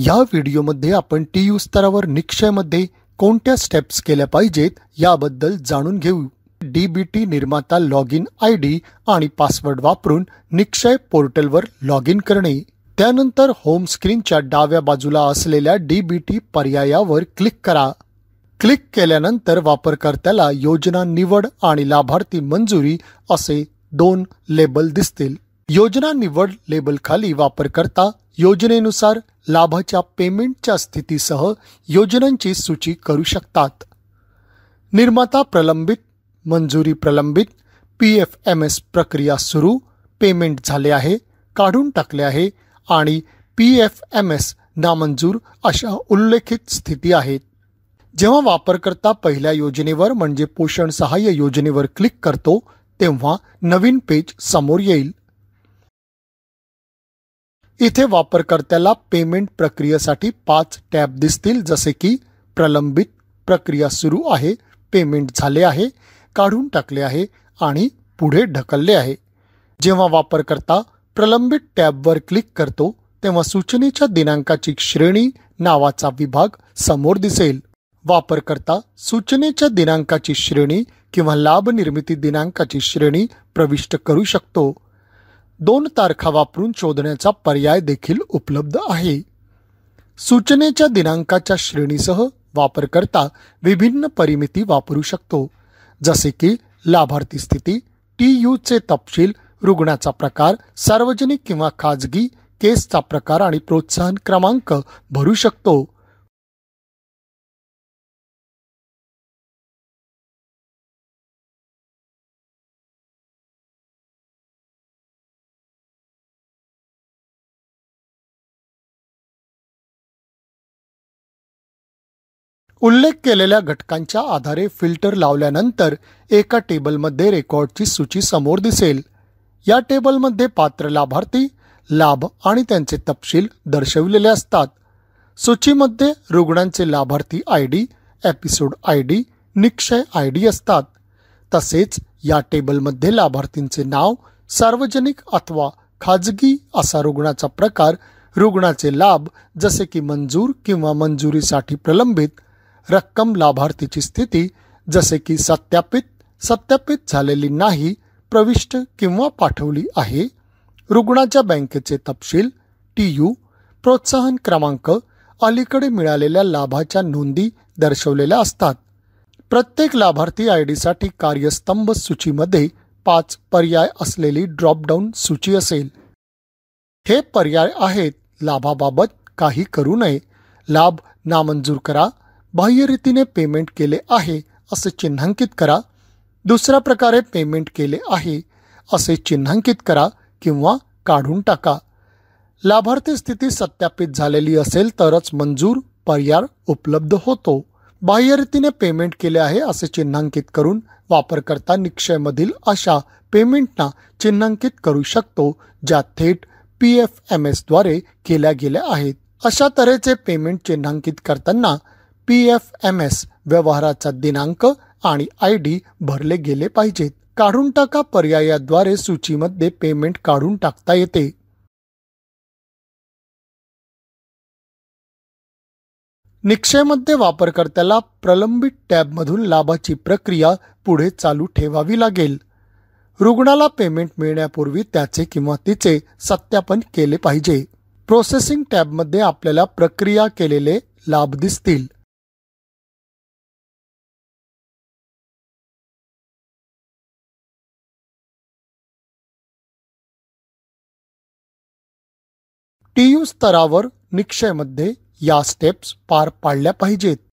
या व्हिडिओमध्ये आपण टी यू स्तरावर निक्षयमध्ये कोणत्या स्टेप्स केल्या पाहिजेत याबद्दल जाणून घेऊ डी बी टी निर्माता लॉग इन आय डी आणि पासवर्ड वापरून निक्षय पोर्टलवर लॉग इन करणे त्यानंतर होम स्क्रीनच्या डाव्या बाजूला असलेल्या डी बी टी पर्यायावर क्लिक करा क्लिक केल्यानंतर वापरकर्त्याला योजना निवड आणि लाभार्थी मंजुरी असे दोन लेबल दिसतील योजना निवड लेबल खाली वापरकर्ता योजनेनुसार लाभाच्या पेमेंटच्या स्थितीसह योजनांची सूची करू शकतात निर्माता प्रलंबित मंजुरी प्रलंबित पी एफ एम एस प्रक्रिया सुरू पेमेंट झाले आहे काढून टाकले आहे आणि पी एफ एम एस नामंजूर अशा उल्लेखित स्थिती आहेत जेव्हा वापरकर्ता पहिल्या योजनेवर म्हणजे पोषण सहाय्य योजनेवर क्लिक करतो तेव्हा नवीन पेज समोर येईल इथे वापरकर्त्याला पेमेंट प्रक्रियेसाठी पाच टॅब दिसतील जसे की प्रलंबित प्रक्रिया सुरू आहे पेमेंट झाले आहे काढून टाकले आहे आणि पुढे ढकलले आहे जेव्हा वापरकर्ता प्रलंबित टॅबवर क्लिक करतो तेव्हा सूचनेच्या दिनांकाची श्रेणी नावाचा विभाग समोर दिसेल वापरकर्ता सूचनेच्या दिनांकाची श्रेणी किंवा लाभ निर्मिती दिनांकाची श्रेणी प्रविष्ट करू शकतो दोन तारखा वापरून शोधण्याचा पर्याय देखील उपलब्ध आहे सूचनेच्या दिनांकाच्या श्रेणीसह वापरकर्ता विभिन्न परिमिती वापरू शकतो जसे की लाभार्थी स्थिती टी यूचे तपशील रुग्णाचा प्रकार सार्वजनिक किंवा खाजगी केसचा प्रकार आणि प्रोत्साहन क्रमांक भरू शकतो उल्लेख केलेल्या घटकांच्या आधारे फिल्टर लावल्यानंतर एका टेबलमध्ये रेकॉर्डची सूची समोर दिसेल या टेबलमध्ये पात्र लाभार्थी लाभ आणि त्यांचे तपशील दर्शविलेले असतात सूचीमध्ये रुग्णांचे लाभार्थी I D episode I D Nikshay I D असतात तसेच या टेबलमध्ये लाभार्थींचे नाव सार्वजनिक अथवा खाजगी असा रुग्णाचा प्रकार रुग्णाचे लाभ जसे की मंजूर किंवा मंजुरीसाठी प्रलंबित रक्कम लाभार्थीची स्थिती जसे की सत्यापित सत्यापित झालेली नाही प्रविष्ट किंवा पाठवली आहे रुग्णाच्या बँकेचे तपशील टी यू प्रोत्साहन क्रमांक अलीकडे मिळालेल्या लाभाच्या नोंदी दर्शवलेल्या असतात प्रत्येक लाभार्थी आय डीसाठी कार्यस्तंभ सूचीमध्ये पाच पर्याय असलेली ड्रॉपडाऊन सूची असेल हे पर्याय आहेत लाभाबाबत काही करू नये लाभ नामंजूर करा बाह्य बाह्यरीतीने पेमेंट केले आहे असे चिन्हांकित करा दुसऱ्या प्रकारे पेमेंट केले आहे असे चिन्हांकित करा किंवा काढून टाका लाभार्थी स्थिती सत्यापित झालेली असेल तरच मंजूर पर्याय उपलब्ध होतो बाह्यरीतीने पेमेंट केले आहे असे चिन्हांकित करून वापरकर्ता निक्षयमधील अशा पेमेंटना चिन्हांकित करू शकतो ज्या थेट पी एफ एम एसद्वारे केल्या गेल्या आहेत अशा तऱ्हेचे पेमेंट चिन्हांकित करताना पी एफ एम एस व्यवहाराचा दिनांक आणि आय डी भरले गेले पाहिजेत काढून टाका पर्यायाद्वारे सूचीमध्ये पेमेंट काढून टाकता येते निक्षेमध्ये वापरकर्त्याला प्रलंबित टॅबमधून लाभाची प्रक्रिया पुढे चालू ठेवावी लागेल रुग्णाला पेमेंट मिळण्यापूर्वी त्याचे किंवा तिचे सत्यापन केले पाहिजे प्रोसेसिंग टॅबमध्ये आपल्याला प्रक्रिया केलेले लाभ दिसतील टीयू स्तरावर मध्ये या स्टेप्स पार पाडल्या पाहिजेत